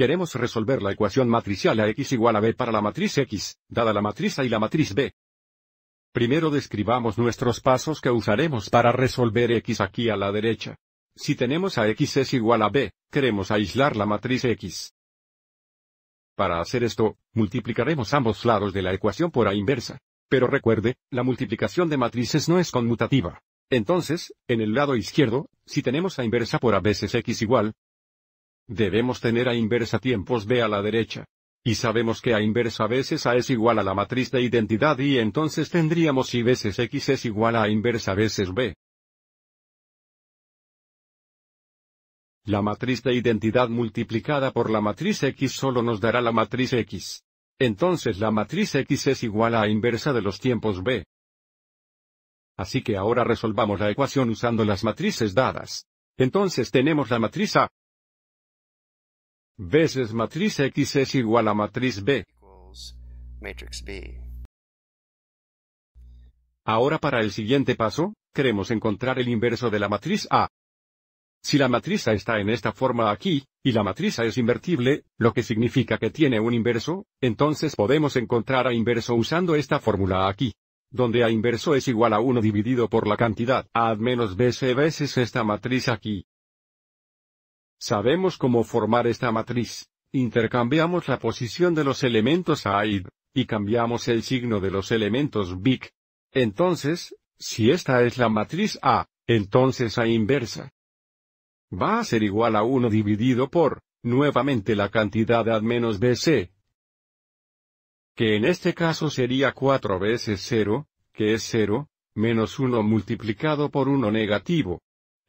Queremos resolver la ecuación matricial a x igual a b para la matriz x, dada la matriz A y la matriz b. Primero describamos nuestros pasos que usaremos para resolver x aquí a la derecha. Si tenemos a x es igual a b, queremos aislar la matriz x. Para hacer esto, multiplicaremos ambos lados de la ecuación por a inversa. Pero recuerde, la multiplicación de matrices no es conmutativa. Entonces, en el lado izquierdo, si tenemos a inversa por a veces x igual, Debemos tener a inversa tiempos B a la derecha. Y sabemos que a inversa veces A es igual a la matriz de identidad y entonces tendríamos y veces X es igual a, inversa veces B. La matriz de identidad multiplicada por la matriz X solo nos dará la matriz X. Entonces la matriz X es igual a inversa de los tiempos B. Así que ahora resolvamos la ecuación usando las matrices dadas. Entonces tenemos la matriz A, veces matriz X es igual a matriz B. Ahora para el siguiente paso, queremos encontrar el inverso de la matriz A. Si la matriz A está en esta forma aquí, y la matriz es invertible, lo que significa que tiene un inverso, entonces podemos encontrar A inverso usando esta fórmula aquí. Donde A inverso es igual a 1 dividido por la cantidad A menos BC veces esta matriz aquí. Sabemos cómo formar esta matriz. Intercambiamos la posición de los elementos a y cambiamos el signo de los elementos BIC. Entonces, si esta es la matriz A, entonces A inversa va a ser igual a 1 dividido por, nuevamente la cantidad AD menos BC, que en este caso sería 4 veces 0, que es 0, menos 1 multiplicado por 1 negativo.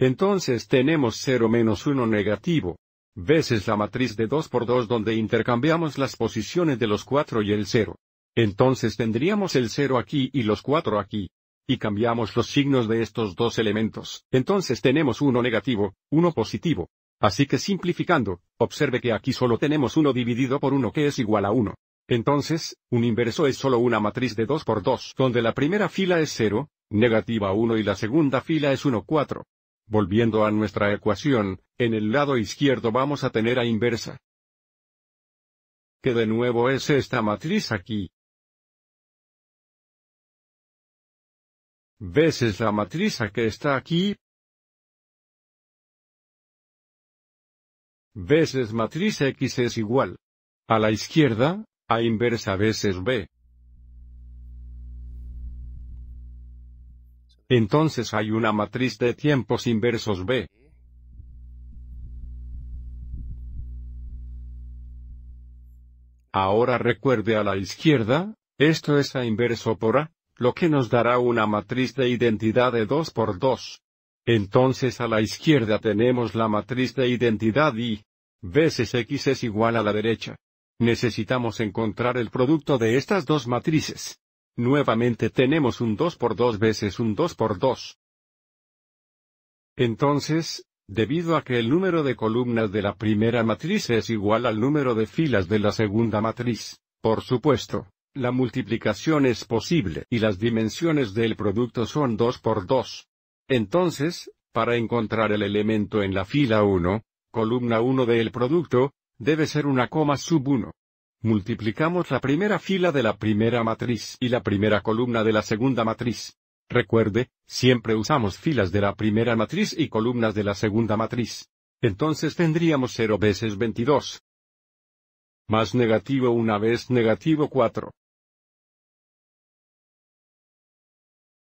Entonces tenemos 0 menos 1 negativo. Veces la matriz de 2 por 2 donde intercambiamos las posiciones de los 4 y el 0. Entonces tendríamos el 0 aquí y los 4 aquí. Y cambiamos los signos de estos dos elementos. Entonces tenemos 1 negativo, 1 positivo. Así que simplificando, observe que aquí solo tenemos 1 dividido por 1 que es igual a 1. Entonces, un inverso es solo una matriz de 2 por 2 donde la primera fila es 0, negativa 1 y la segunda fila es 1 4. Volviendo a nuestra ecuación, en el lado izquierdo vamos a tener a inversa. Que de nuevo es esta matriz aquí. es la matriz que está aquí. es matriz X es igual. A la izquierda, a inversa veces B. Entonces hay una matriz de tiempos inversos B. Ahora recuerde a la izquierda, esto es A inverso por A, lo que nos dará una matriz de identidad de 2 por 2. Entonces a la izquierda tenemos la matriz de identidad y veces X es igual a la derecha. Necesitamos encontrar el producto de estas dos matrices. Nuevamente tenemos un 2 por 2 veces un 2 por 2. Entonces, debido a que el número de columnas de la primera matriz es igual al número de filas de la segunda matriz, por supuesto, la multiplicación es posible y las dimensiones del producto son 2 por 2. Entonces, para encontrar el elemento en la fila 1, columna 1 del producto, debe ser una coma sub 1. Multiplicamos la primera fila de la primera matriz y la primera columna de la segunda matriz. Recuerde, siempre usamos filas de la primera matriz y columnas de la segunda matriz. Entonces tendríamos 0 veces 22. Más negativo una vez negativo 4.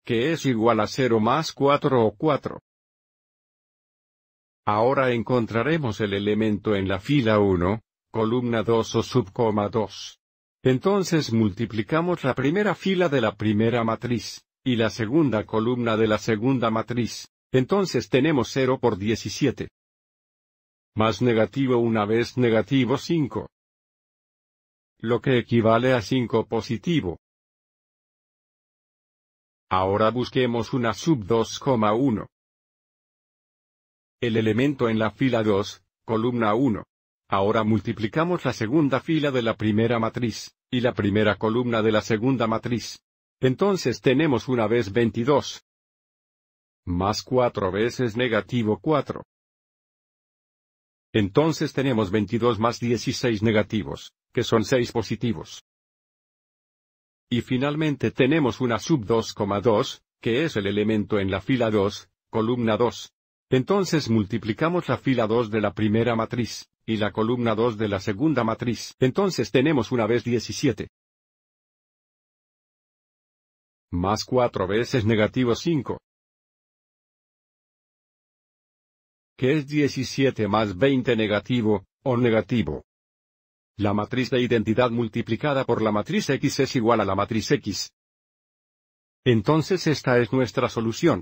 Que es igual a 0 más 4 o 4. Ahora encontraremos el elemento en la fila 1, columna 2 o subcoma 2. Entonces multiplicamos la primera fila de la primera matriz, y la segunda columna de la segunda matriz, entonces tenemos 0 por 17. Más negativo una vez negativo 5. Lo que equivale a 5 positivo. Ahora busquemos una sub 2,1. El elemento en la fila 2, columna 1, Ahora multiplicamos la segunda fila de la primera matriz, y la primera columna de la segunda matriz. Entonces tenemos una vez 22. Más 4 veces negativo 4. Entonces tenemos 22 más 16 negativos, que son 6 positivos. Y finalmente tenemos una sub 2,2, que es el elemento en la fila 2, columna 2. Entonces multiplicamos la fila 2 de la primera matriz, y la columna 2 de la segunda matriz. Entonces tenemos una vez 17. Más 4 veces negativo 5. que es 17 más 20 negativo, o negativo. La matriz de identidad multiplicada por la matriz X es igual a la matriz X. Entonces esta es nuestra solución.